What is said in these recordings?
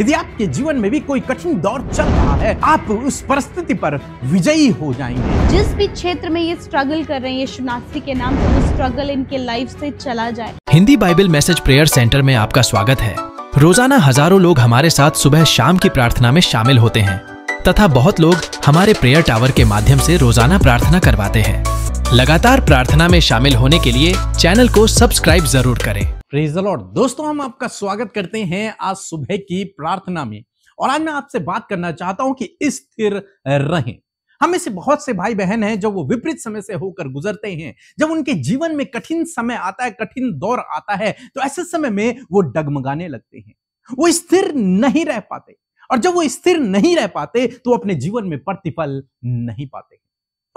यदि आपके जीवन में भी कोई कठिन दौर चल रहा है आप उस परिस्थिति पर विजयी हो जाएंगे जिस भी क्षेत्र में ये स्ट्रगल कर रहे हैं ये के नाम ऐसी स्ट्रगल इनके लाइफ ऐसी चला जाए Hindi Bible message prayer centre में आपका स्वागत है रोजाना हजारों लोग हमारे साथ सुबह शाम की प्रार्थना में शामिल होते हैं तथा बहुत लोग हमारे प्रेयर टावर के माध्यम से रोजाना प्रार्थना करवाते हैं लगातार प्रार्थना में शामिल होने के लिए चैनल को सब्सक्राइब जरूर करें प्रेजलॉर्ड दोस्तों हम आपका स्वागत करते हैं आज सुबह की प्रार्थना में और आज मैं आपसे बात करना चाहता हूं कि स्थिर रहें हम में से बहुत से भाई बहन हैं जो वो विपरीत समय से होकर गुजरते हैं जब उनके जीवन में कठिन समय आता है कठिन दौर आता है तो ऐसे समय में वो डगमगाने लगते हैं वो स्थिर नहीं रह पाते और जब वो स्थिर नहीं रह पाते तो अपने जीवन में प्रतिफल नहीं पाते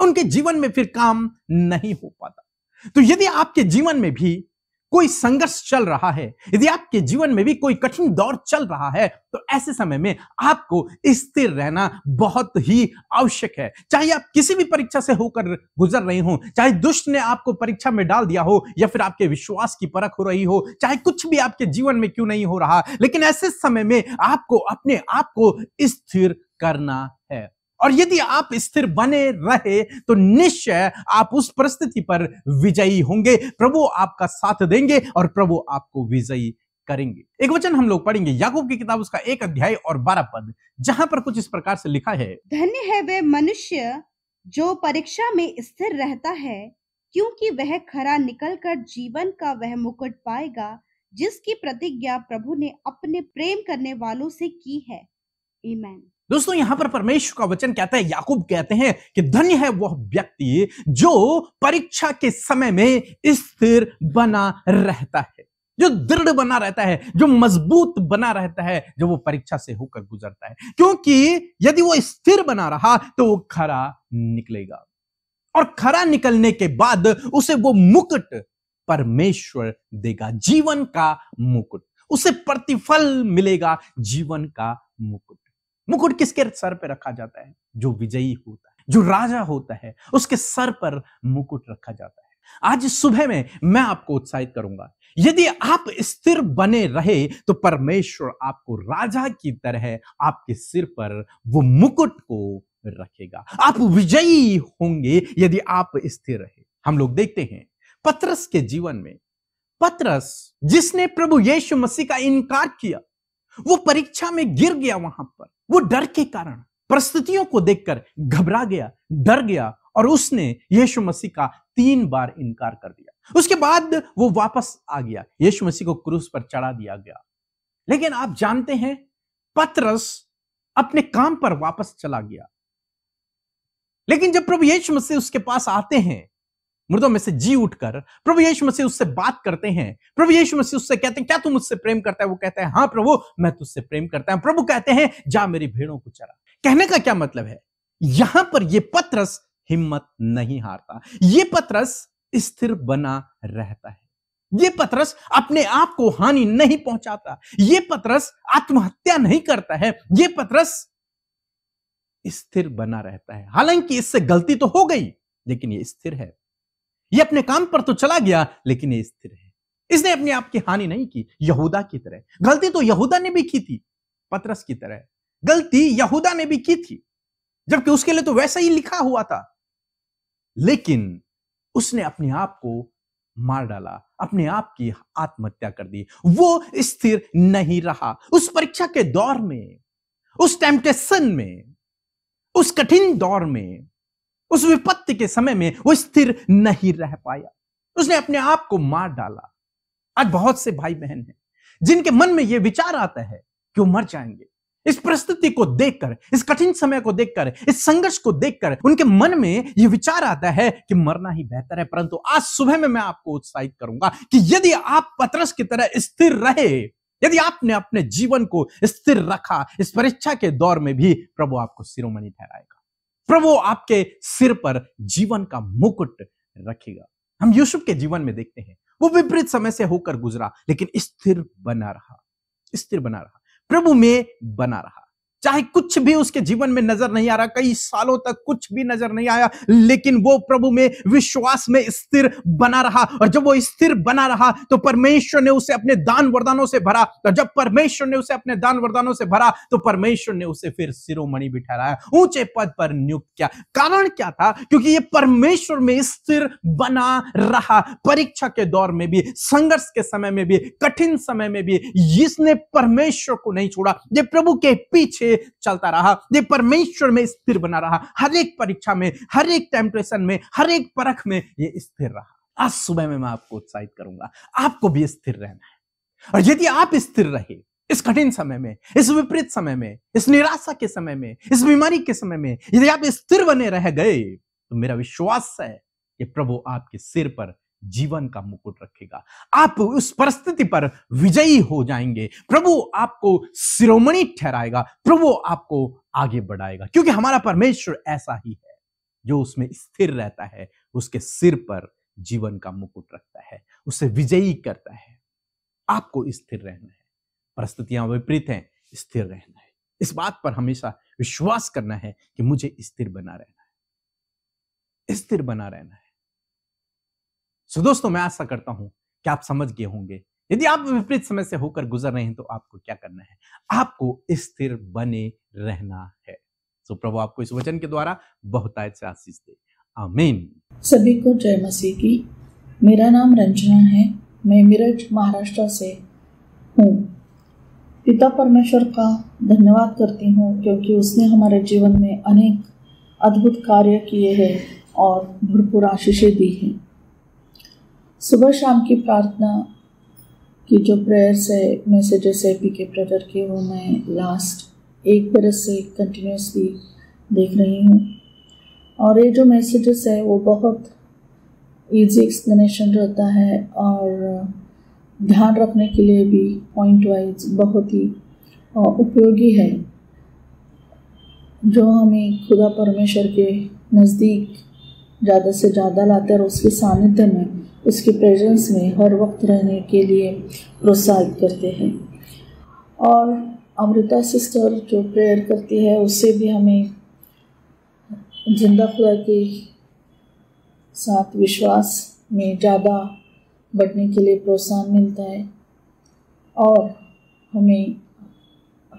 उनके जीवन में फिर काम नहीं हो पाता तो यदि आपके जीवन में भी कोई संघर्ष चल रहा है यदि आपके जीवन में भी कोई कठिन दौर चल रहा है तो ऐसे समय में आपको स्थिर रहना बहुत ही आवश्यक है चाहे आप किसी भी परीक्षा से होकर गुजर रहे हो चाहे दुष्ट ने आपको परीक्षा में डाल दिया हो या फिर आपके विश्वास की परख हो रही हो चाहे कुछ भी आपके जीवन में क्यों नहीं हो रहा लेकिन ऐसे समय में आपको अपने आप को स्थिर करना है और यदि आप स्थिर बने रहे तो निश्चय आप उस परिस्थिति पर विजयी होंगे प्रभु आपका साथ देंगे और प्रभु आपको विजयी करेंगे एक वचन हम लोग पढ़ेंगे याकूब की किताब उसका एक अध्याय और बारह पद जहां पर कुछ इस प्रकार से लिखा है धन्य है वह मनुष्य जो परीक्षा में स्थिर रहता है क्योंकि वह खरा निकलकर जीवन का वह मुकुट पाएगा जिसकी प्रतिज्ञा प्रभु ने अपने प्रेम करने वालों से की है दोस्तों यहां पर परमेश्वर का वचन कहता है याकूब कहते हैं कि धन्य है वह व्यक्ति जो परीक्षा के समय में स्थिर बना रहता है जो दृढ़ बना रहता है जो मजबूत बना रहता है जो वो परीक्षा से होकर गुजरता है क्योंकि यदि वो स्थिर बना रहा तो वो खरा निकलेगा और खरा निकलने के बाद उसे वो मुकुट परमेश्वर देगा जीवन का मुकुट उसे प्रतिफल मिलेगा जीवन का मुकुट मुकुट किसके सर पर रखा जाता है जो विजयी होता है जो राजा होता है उसके सर पर मुकुट रखा जाता है आज सुबह में मैं आपको उत्साहित करूंगा यदि आप स्थिर बने रहे तो परमेश्वर आपको राजा की तरह आपके सिर पर वो मुकुट को रखेगा आप विजयी होंगे यदि आप स्थिर रहे हम लोग देखते हैं पत्रस के जीवन में पत्रस जिसने प्रभु यीशु मसीह का इनकार किया वो परीक्षा में गिर गया वहां पर वो डर के कारण परिस्थितियों को देखकर घबरा गया डर गया और उसने यीशु मसीह का तीन बार इनकार कर दिया उसके बाद वो वापस आ गया यीशु मसीह को क्रूस पर चढ़ा दिया गया लेकिन आप जानते हैं पतरस अपने काम पर वापस चला गया लेकिन जब प्रभु यीशु मसीह उसके पास आते हैं मुर्दों में से जी उठकर प्रभु यीशु मसीह उससे बात करते हैं प्रभु यीशु मसीह उससे कहते हैं क्या तू मुझसे प्रेम करता है वो कहते हैं हाँ प्रभु मैं तुझसे प्रेम करता हूं प्रभु कहते हैं जा मेरी भेड़ों को चरा कहने का क्या मतलब है यहां पर यह पत्रस हिम्मत नहीं हारता यह पत्रस स्थिर बना रहता है ये पत्रस अपने आप को हानि नहीं पहुंचाता ये पत्रस आत्महत्या नहीं करता है ये पत्रस स्थिर बना रहता है हालांकि इससे गलती तो हो गई लेकिन ये स्थिर है ये अपने काम पर तो चला गया लेकिन ये स्थिर है इसने अपने आप की हानि नहीं की यहूदा की तरह गलती तो यहूदा ने भी की थी पतरस की तरह गलती यहूदा ने भी की थी जबकि उसके लिए तो वैसा ही लिखा हुआ था लेकिन उसने अपने आप को मार डाला अपने आप की आत्महत्या कर दी वो स्थिर नहीं रहा उस परीक्षा के दौर में उस टेम्पटेशन में उस कठिन दौर में उस विपत्ति के समय में वो स्थिर नहीं रह पाया उसने अपने आप को मार डाला आज बहुत से भाई बहन हैं जिनके मन में यह विचार आता है कि वो मर जाएंगे इस परिस्थिति को देखकर इस कठिन समय को देखकर इस संघर्ष को देखकर उनके मन में यह विचार आता है कि मरना ही बेहतर है परंतु आज सुबह में मैं आपको उत्साहित करूंगा कि यदि आप पतरस की तरह स्थिर रहे यदि आपने अपने जीवन को स्थिर रखा इस परीक्षा के दौर में भी प्रभु आपको सिरोमणि ठहराएगा प्रभु आपके सिर पर जीवन का मुकुट रखेगा हम यूसुफ के जीवन में देखते हैं वो विपरीत समय से होकर गुजरा लेकिन स्थिर बना रहा स्थिर बना रहा प्रभु में बना रहा चाहे कुछ भी उसके जीवन में नजर नहीं आ रहा कई सालों तक कुछ भी नजर नहीं आया लेकिन वो प्रभु में विश्वास में स्थिर बना रहा और जब वो स्थिर बना रहा तो परमेश्वर ने उसे अपने दान वरदानों से भरा और जब परमेश्वर ने उसे अपने दान वरदानों से भरा तो परमेश्वर ने उसे फिर सिरोमणि भी ठहराया ऊंचे पद पर नियुक्त किया कारण क्या था क्योंकि ये परमेश्वर में स्थिर बना रहा परीक्षा के दौर में भी संघर्ष के समय में भी कठिन समय में भी इसने परमेश्वर को नहीं छोड़ा ये प्रभु के पीछे से चलता रहा ये परमेश्वर में स्थिर बना रहा हर एक परीक्षा में हर एक टेम्परेशन में हर एक परख में ये स्थिर रहा आज सुबह में मैं आपको उत्साहित करूंगा आपको भी स्थिर रहना है और यदि आप स्थिर रहे इस कठिन समय में इस विपरीत समय में इस निराशा के समय में इस बीमारी के समय में यदि आप स्थिर बने रह गए तो मेरा विश्वास है कि प्रभु आपके सिर पर जीवन का मुकुट रखेगा आप उस परिस्थिति पर विजयी हो जाएंगे प्रभु आपको शिरोमणि ठहराएगा प्रभु आपको आगे बढ़ाएगा क्योंकि हमारा परमेश्वर ऐसा ही है जो उसमें स्थिर रहता है उसके सिर पर जीवन का मुकुट रखता है उसे विजयी करता है आपको स्थिर रहना है परिस्थितियां विपरीत हैं स्थिर रहना है इस बात पर हमेशा विश्वास करना है कि मुझे स्थिर बना रहना है स्थिर बना रहना है सो दोस्तों मैं आशा करता हूं कि आप समझ गए होंगे यदि आप विपरीत समय से होकर गुजर रहे हैं तो आपको क्या करना है आपको स्थिर बने रहना है सो प्रभु आपको इस वचन के द्वारा बहुतायत से आशीष दे आमीन सभी को जय मसीह की मेरा नाम रंजना है मैं मिरज महाराष्ट्र से हूँ पिता परमेश्वर का धन्यवाद करती हूँ क्योंकि उसने हमारे जीवन में अनेक अद्भुत कार्य किए हैं और भरपूर आशीषें दी हैं सुबह शाम की प्रार्थना की जो प्रेयर्स है मैसेजेस है पी के ब्रदर के वो मैं लास्ट एक बरस से कंटिन्यूसली देख रही हूँ और ये जो मैसेजेस है वो बहुत इजी एक्सप्लेनेशन रहता है और ध्यान रखने के लिए भी पॉइंट वाइज बहुत ही उपयोगी है जो हमें खुदा परमेश्वर के नज़दीक ज़्यादा से ज़्यादा लाते और उसके सानिध्य में उसकी प्रेजेंस में हर वक्त रहने के लिए प्रोत्साहित करते हैं और अमृता सिस्टर जो प्रेयर करती है उससे भी हमें जिंदा खुदा के साथ विश्वास में ज़्यादा बढ़ने के लिए प्रोत्साहन मिलता है और हमें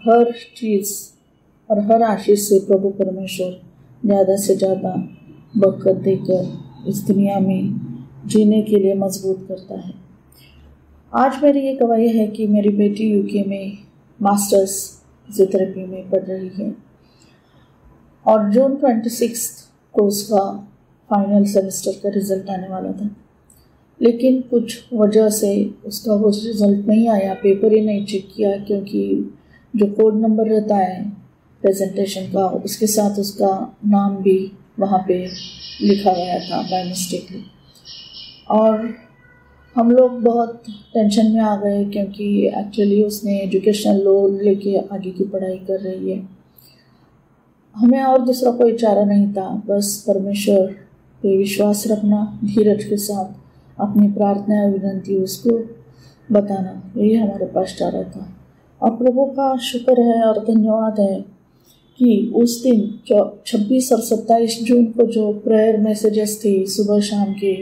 हर चीज़ और हर आशीष से प्रभु परमेश्वर ज़्यादा से ज़्यादा बरकत देकर इस दुनिया में जीने के लिए मजबूत करता है आज मेरी ये गवाही है कि मेरी बेटी यूके में मास्टर्स फिजियोथेरेपी में पढ़ रही है और जून ट्वेंटी सिक्स को उसका फाइनल सेमेस्टर का रिज़ल्ट आने वाला था लेकिन कुछ वजह से उसका वो रिज़ल्ट नहीं आया पेपर ही नहीं चेक किया क्योंकि जो कोड नंबर रहता है प्रेजेंटेशन का उसके साथ उसका नाम भी वहाँ पे लिखा गया था बाय मिस्टेकली और हम लोग बहुत टेंशन में आ गए क्योंकि एक्चुअली उसने एजुकेशनल लोन लेके आगे की पढ़ाई कर रही है हमें और दूसरा कोई चारा नहीं था बस परमेश्वर पे विश्वास रखना धीरज के साथ अपनी प्रार्थना और विनती उसको बताना यही हमारे पास चारा था और प्रभु का शुक्र है और धन्यवाद है कि उस दिन छब्बीस और सत्ताईस जून को जो प्रेयर मैसेजेस थी सुबह शाम के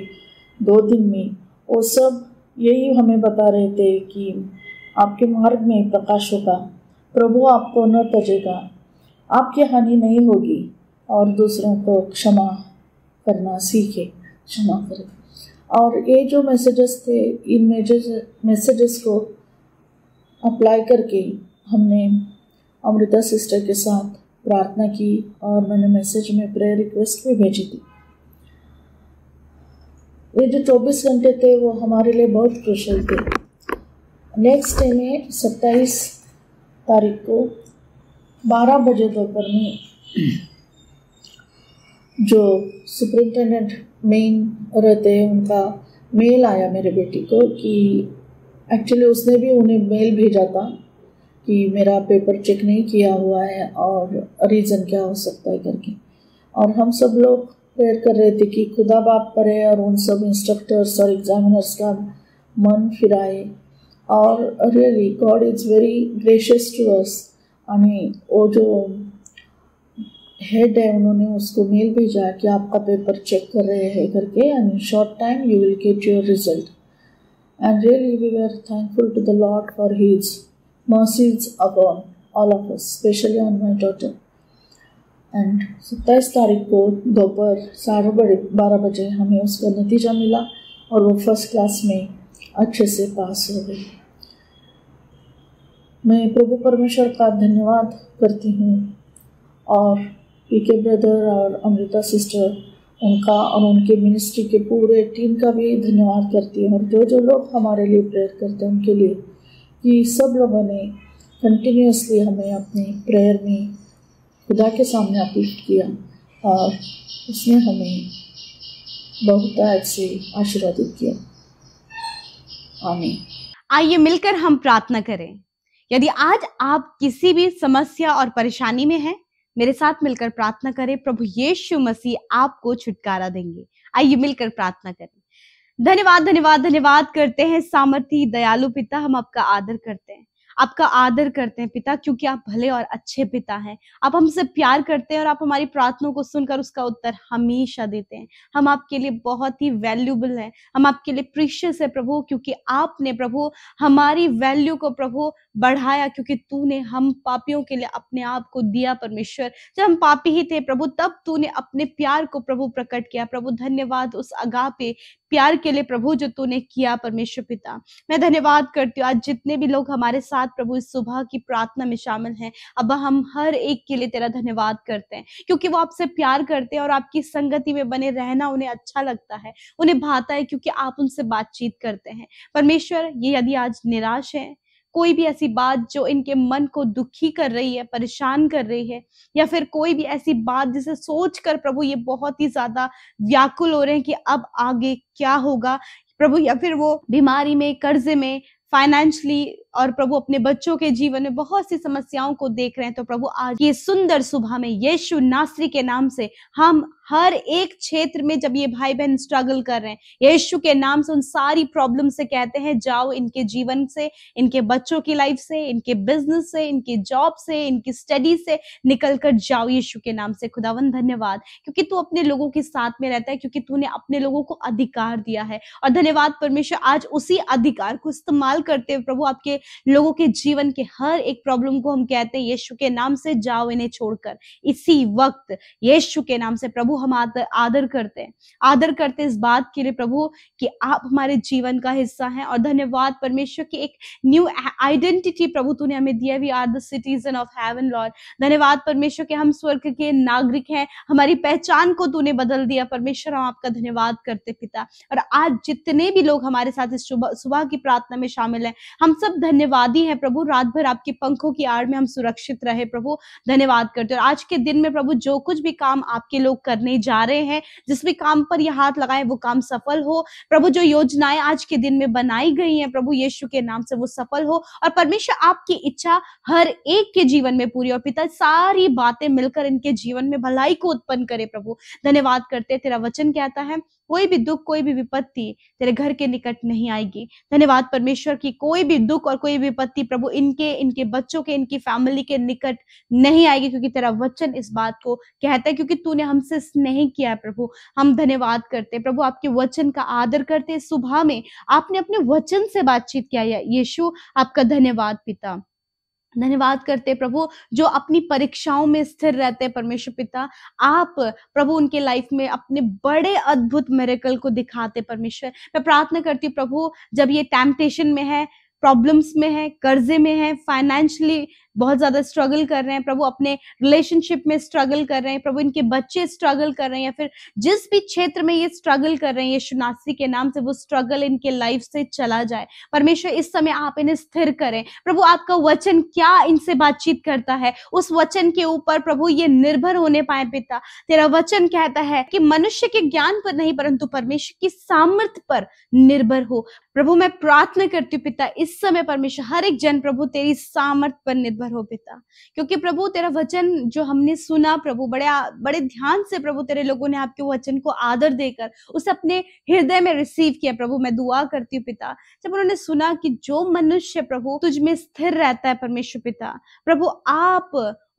दो दिन में वो सब यही हमें बता रहे थे कि आपके मार्ग में प्रकाश होगा प्रभु आपको न तजेगा आपकी हानि नहीं होगी और दूसरों को क्षमा करना सीखे क्षमा करें और ये जो मैसेजेस थे इन मैसेजेस को अप्लाई करके हमने अमृता सिस्टर के साथ प्रार्थना की और मैंने मैसेज में प्रेयर रिक्वेस्ट भी भेजी थी ये जो 24 घंटे थे वो हमारे लिए बहुत क्रुशल थे नेक्स्ट डे में 27 तारीख को 12 बजे दोपहर में जो सुप्रिंटेंडेंट मेन रहते हैं उनका मेल आया मेरे बेटी को कि एक्चुअली उसने भी उन्हें मेल भेजा था कि मेरा पेपर चेक नहीं किया हुआ है और रीज़न क्या हो सकता है करके और हम सब लोग प्रेयर कर रहे थे कि खुदा बाप करे और उन सब इंस्ट्रक्टर्स और एग्जामिनर्स का मन फिराए और really God is very gracious to us यानी वो जो हेड है उन्होंने उसको मेल भेजा कि आपका पेपर चेक कर रहे हैं करके and short time you will get your result and really we are thankful to the Lord for his mercies upon all of us specially on my daughter and सत्ताईस तारीख को दोपहर साढ़े बारह बजे हमें उसका नतीजा मिला और वो फर्स्ट क्लास में अच्छे से पास हो गई मैं प्रभु परमेश्वर का धन्यवाद करती हूँ और पी के ब्रदर और अमृता सिस्टर उनका और उनके मिनिस्ट्री के पूरे टीम का भी धन्यवाद करती हूँ और जो जो लोग हमारे लिए प्रेयर करते हैं उनके लिए कि सब लोगों ने कंटिन्यूसली हमें अपने प्रेयर में खुदा के सामने अपील किया और उसने हमें बहुत से आशीर्वादित किया आमीन आइए मिलकर हम प्रार्थना करें यदि आज आप किसी भी समस्या और परेशानी में हैं मेरे साथ मिलकर प्रार्थना करें प्रभु यीशु मसीह आपको छुटकारा देंगे आइए मिलकर प्रार्थना करें धन्यवाद धन्यवाद धन्यवाद करते हैं सामर्थी दयालु पिता हम आपका आदर करते हैं आपका आदर करते हैं पिता क्योंकि आप भले और अच्छे पिता हैं आप हमसे प्यार करते हैं और आप हमारी प्रार्थनाओं को सुनकर उसका उत्तर हमेशा देते हैं हम आपके लिए बहुत ही वैल्यूबल हैं हम आपके लिए प्रीशियस है प्रभु क्योंकि आपने प्रभु हमारी वैल्यू को प्रभु बढ़ाया क्योंकि तूने हम पापियों के लिए अपने आप को दिया परमेश्वर जब हम पापी ही थे प्रभु तब तूने अपने प्यार को प्रभु प्रकट किया प्रभु धन्यवाद उस अगा पे प्यार के लिए प्रभु जो तूने किया परमेश्वर पिता मैं धन्यवाद करती हूँ आज जितने भी लोग हमारे साथ प्रभु इस सुबह की प्रार्थना में शामिल हैं अब हम हर एक के लिए तेरा धन्यवाद करते हैं क्योंकि वो आपसे प्यार करते हैं और आपकी संगति में बने रहना उन्हें अच्छा लगता है उन्हें भाता है क्योंकि आप उनसे बातचीत करते हैं परमेश्वर ये यदि आज निराश है कोई भी ऐसी बात जो इनके मन को दुखी कर रही है परेशान कर रही है या फिर कोई भी ऐसी बात जिसे सोच कर प्रभु ये बहुत ही ज्यादा व्याकुल हो रहे हैं कि अब आगे क्या होगा प्रभु या फिर वो बीमारी में कर्जे में फाइनेंशली और प्रभु अपने बच्चों के जीवन में बहुत सी समस्याओं को देख रहे हैं तो प्रभु आज ये सुंदर सुबह में यीशु नासरी के नाम से हम हर एक क्षेत्र में जब ये भाई बहन स्ट्रगल कर रहे हैं यीशु के नाम से उन सारी प्रॉब्लम से कहते हैं जाओ इनके जीवन से इनके बच्चों की लाइफ से इनके बिजनेस से इनके जॉब से इनकी स्टडी से निकल कर जाओ यीशु के नाम से खुदावन धन्यवाद क्योंकि तू अपने लोगों के साथ में रहता है क्योंकि तूने अपने लोगों को अधिकार दिया है और धन्यवाद परमेश्वर आज उसी अधिकार को इस्तेमाल करते हुए प्रभु आपके लोगों के जीवन के हर एक प्रॉब्लम को हम कहते हैं यीशु के नाम से जाओ इन्हें छोड़कर इसी वक्त यीशु के नाम से प्रभु हम आदर, आदर करते हैं आदर करते इस बात के लिए प्रभु कि आप हमारे जीवन का हिस्सा हैं और धन्यवाद परमेश्वर की एक न्यू आइडेंटिटी प्रभु तूने हमें दिया we are the citizen of heaven Lord धन्यवाद परमेश्वर के हम स्वर्ग के नागरिक हैं हमारी पहचान को तूने बदल दिया परमेश्वर हम आपका धन्यवाद करते पिता और आज जितने भी लोग हमारे साथ इस सुबह की प्रार्थना में शामिल हैं हम सब धन्यवादी है प्रभु रात भर आपके पंखों की आड़ में हम सुरक्षित रहे प्रभु धन्यवाद करते और आज के दिन में प्रभु जो कुछ भी काम आपके लोग करने जा रहे हैं जिस भी काम पर यह हाथ लगाए वो काम सफल हो प्रभु जो योजनाएं आज के दिन में बनाई गई हैं प्रभु यीशु के नाम से वो सफल हो और परमेश्वर आपकी इच्छा हर एक के जीवन में पूरी और पिता सारी बातें मिलकर इनके जीवन में भलाई को उत्पन्न करे प्रभु धन्यवाद करते तेरा वचन कहता है कोई भी दुख कोई भी विपत्ति तेरे घर के निकट नहीं आएगी धन्यवाद परमेश्वर की कोई भी दुख और कोई भी विपत्ति प्रभु इनके इनके बच्चों के इनकी फैमिली के निकट नहीं आएगी क्योंकि तेरा वचन इस बात को कहता है क्योंकि तूने हमसे स्नेह किया है प्रभु हम धन्यवाद करते प्रभु आपके वचन का आदर करते सुबह में आपने अपने वचन से बातचीत किया यीशु आपका धन्यवाद पिता धन्यवाद करते प्रभु जो अपनी परीक्षाओं में स्थिर रहते हैं परमेश्वर पिता आप प्रभु उनके लाइफ में अपने बड़े अद्भुत मेरेकल को दिखाते परमेश्वर मैं प्रार्थना करती हूँ प्रभु जब ये टेम्पटेशन में है प्रॉब्लम्स में है कर्जे में है फाइनेंशियली बहुत ज्यादा स्ट्रगल कर रहे हैं प्रभु अपने रिलेशनशिप में स्ट्रगल कर रहे हैं प्रभु इनके बच्चे स्ट्रगल कर रहे हैं या फिर जिस भी क्षेत्र में ये स्ट्रगल कर रहे हैं यीशु के नाम से वो स्ट्रगल इनके लाइफ से चला जाए परमेश्वर इस समय आप इन्हें स्थिर करें प्रभु आपका वचन क्या इनसे बातचीत करता है उस वचन के ऊपर प्रभु ये निर्भर होने पाए पिता तेरा वचन कहता है कि मनुष्य के ज्ञान पर नहीं परंतु परमेश्वर की सामर्थ्य पर निर्भर हो प्रभु मैं प्रार्थना करती हूँ पिता इस समय परमेश्वर हर एक जन प्रभु तेरी सामर्थ पर निर्भर निर्भर हो पिता क्योंकि प्रभु तेरा वचन जो हमने सुना प्रभु बड़े बड़े ध्यान से प्रभु तेरे लोगों ने आपके वचन को आदर देकर उसे अपने हृदय में रिसीव किया प्रभु मैं दुआ करती हूँ पिता जब उन्होंने सुना कि जो मनुष्य प्रभु तुझ में स्थिर रहता है परमेश्वर पिता प्रभु आप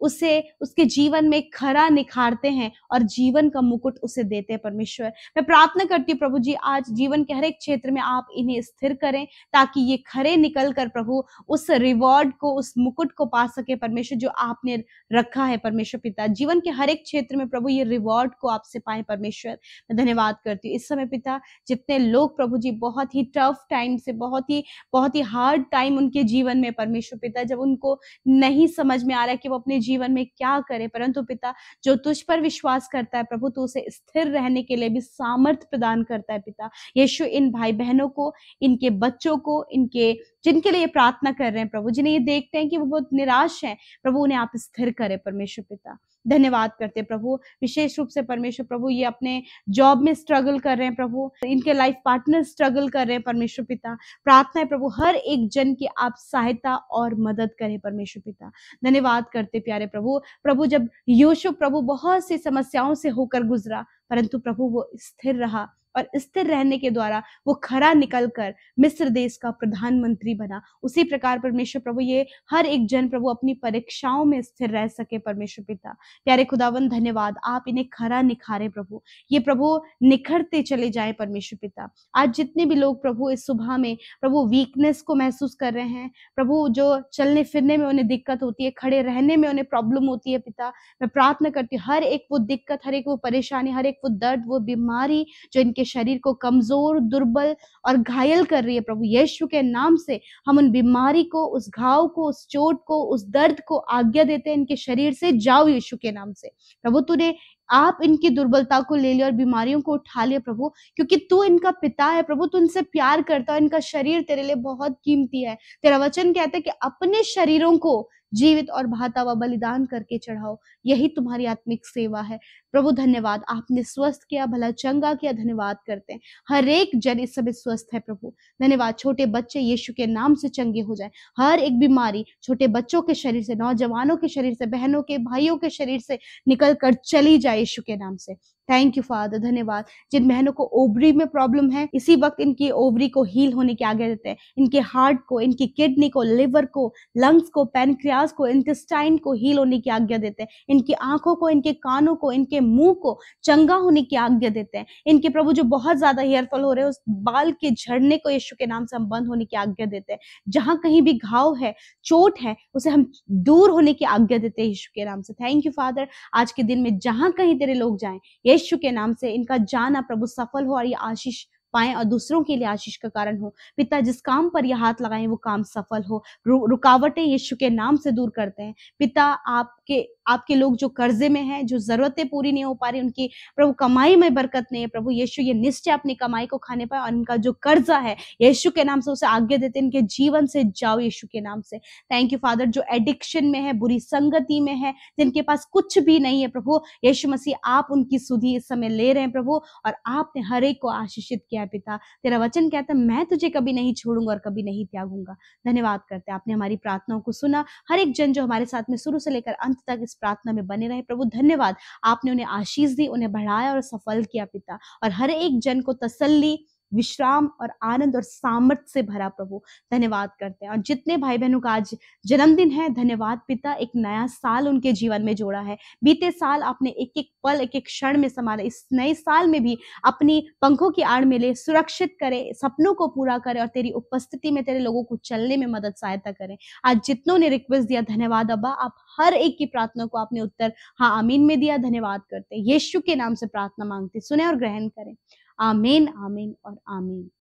उसे उसके जीवन में खरा निखारते हैं और जीवन का मुकुट उसे देते हैं परमेश्वर मैं प्रार्थना करती हूँ प्रभु जी आज जीवन के हर एक क्षेत्र में आप इन्हें स्थिर करें ताकि ये खरे निकल कर प्रभु उस रिवॉर्ड को उस मुकुट को पा सके परमेश्वर जो आपने रखा है परमेश्वर पिता जीवन के हर एक क्षेत्र में प्रभु ये रिवॉर्ड को आपसे पाए परमेश्वर मैं धन्यवाद करती हूँ इस समय पिता जितने लोग प्रभु जी बहुत ही टफ टाइम से बहुत ही बहुत ही हार्ड टाइम उनके जीवन में परमेश्वर पिता जब उनको नहीं समझ में आ रहा है कि वो अपने जीवन जीवन में क्या करे परंतु पिता जो तुझ पर विश्वास करता है प्रभु तू उसे स्थिर रहने के लिए भी सामर्थ्य प्रदान करता है पिता यीशु इन भाई बहनों को इनके बच्चों को इनके जिनके लिए प्रार्थना कर रहे हैं प्रभु जिन्हें ये देखते हैं कि वो बहुत निराश हैं प्रभु उन्हें आप स्थिर करें परमेश्वर पिता धन्यवाद करते हैं प्रभु विशेष रूप से परमेश्वर प्रभु ये अपने जॉब में स्ट्रगल कर रहे हैं प्रभु इनके लाइफ पार्टनर स्ट्रगल कर रहे हैं परमेश्वर पिता प्रार्थना है प्रभु हर एक जन की आप सहायता और मदद करें परमेश्वर पिता धन्यवाद करते प्यारे प्रभु प्रभु जब योशु प्रभु बहुत सी समस्याओं से होकर गुजरा परंतु प्रभु वो स्थिर रहा और स्थिर रहने के द्वारा वो खरा निकल कर मिस्र देश का प्रधानमंत्री बना उसी प्रकार परमेश्वर प्रभु ये हर एक जन प्रभु अपनी परीक्षाओं में स्थिर रह सके परमेश्वर पिता प्यारे खुदावन धन्यवाद आप इन्हें खरा निखारे प्रभु ये प्रभु निखरते चले जाए परमेश्वर पिता आज जितने भी लोग प्रभु इस सुबह में प्रभु वीकनेस को महसूस कर रहे हैं प्रभु जो चलने फिरने में उन्हें दिक्कत होती है खड़े रहने में उन्हें प्रॉब्लम होती है पिता मैं प्रार्थना करती हूँ हर एक वो दिक्कत हर एक वो परेशानी हर एक वो दर्द वो बीमारी जो इनके उनके शरीर को कमज़ोर दुर्बल और घायल कर रही है प्रभु यीशु के नाम से हम उन बीमारी को उस घाव को उस चोट को उस दर्द को आज्ञा देते हैं इनके शरीर से जाओ यीशु के नाम से प्रभु तूने आप इनकी दुर्बलता को ले लिया और बीमारियों को उठा लिया प्रभु क्योंकि तू इनका पिता है प्रभु तू इनसे प्यार करता है इनका शरीर तेरे लिए बहुत कीमती है तेरा वचन कहता है कि अपने शरीरों को जीवित और भाता व बलिदान करके चढ़ाओ यही तुम्हारी आत्मिक सेवा है प्रभु धन्यवाद आपने स्वस्थ किया भला चंगा किया धन्यवाद करते हैं हर एक जन इस समय स्वस्थ है प्रभु धन्यवाद छोटे बच्चे यीशु के नाम से चंगे हो जाए हर एक बीमारी छोटे बच्चों के शरीर से नौजवानों के शरीर से बहनों के भाइयों के शरीर से निकल कर चली जाए यीशु के नाम से थैंक यू फादर धन्यवाद जिन बहनों को ओवरी में प्रॉब्लम है इसी वक्त इनकी ओवरी को हील होने के आगे देते हैं इनके हार्ट को इनकी किडनी को लिवर को लंग्स को पेनक्रियाज को इंटेस्टाइन को हील होने की आज्ञा देते हैं इनकी आंखों को इनके कानों को इनके मुंह को चंगा होने की आज्ञा देते हैं इनके प्रभु जो बहुत ज्यादा हेयरफॉल हो रहे हैं उस बाल के झड़ने को यशु के नाम से हम बंद होने की आज्ञा देते हैं जहां कहीं भी घाव है चोट है उसे हम दूर होने की आज्ञा देते हैं यशु के नाम से थैंक यू फादर आज के दिन में जहां कहीं तेरे लोग जाए यीशु के नाम से इनका जाना प्रभु सफल हो और ये आशीष पाए और दूसरों के लिए आशीष का कारण हो पिता जिस काम पर यह हाथ लगाएं वो काम सफल हो रु, रुकावटें यीशु के नाम से दूर करते हैं पिता आप आपके आपके लोग जो कर्जे में हैं जो ज़रूरतें पूरी नहीं हो पा रही उनकी प्रभु कमाई में बरकत नहीं है प्रभु यीशु ये निश्चय अपनी कमाई को खाने पाए और इनका जो कर्जा है यीशु के नाम से उसे आज्ञा देते इनके जीवन से जाओ यीशु के नाम से थैंक यू फादर जो एडिक्शन में है बुरी संगति में है जिनके पास कुछ भी नहीं है प्रभु यीशु मसीह आप उनकी सुधि इस समय ले रहे हैं प्रभु और आपने हर एक को आशीषित किया है पिता तेरा वचन कहता है मैं तुझे कभी नहीं छोड़ूंगा और कभी नहीं त्यागूंगा धन्यवाद करते आपने हमारी प्रार्थनाओं को सुना हर एक जन जो हमारे साथ में शुरू से लेकर अंत अंत तक इस प्रार्थना में बने रहे प्रभु धन्यवाद आपने उन्हें आशीष दी उन्हें बढ़ाया और सफल किया पिता और हर एक जन को तसल्ली विश्राम और आनंद और सामर्थ्य से भरा प्रभु धन्यवाद करते हैं और जितने भाई बहनों का आज जन्मदिन है धन्यवाद पिता एक नया साल उनके जीवन में जोड़ा है बीते साल आपने एक एक पल एक एक क्षण में संभाला इस नए साल में भी अपनी पंखों की आड़ में ले सुरक्षित करे सपनों को पूरा करे और तेरी उपस्थिति में तेरे लोगों को चलने में मदद सहायता करें आज जितनों ने रिक्वेस्ट दिया धन्यवाद अब्बा आप हर एक की प्रार्थना को आपने उत्तर हाँ आमीन में दिया धन्यवाद करते यीशु के नाम से प्रार्थना मांगते सुने और ग्रहण करें आमीन आमीन और आमीन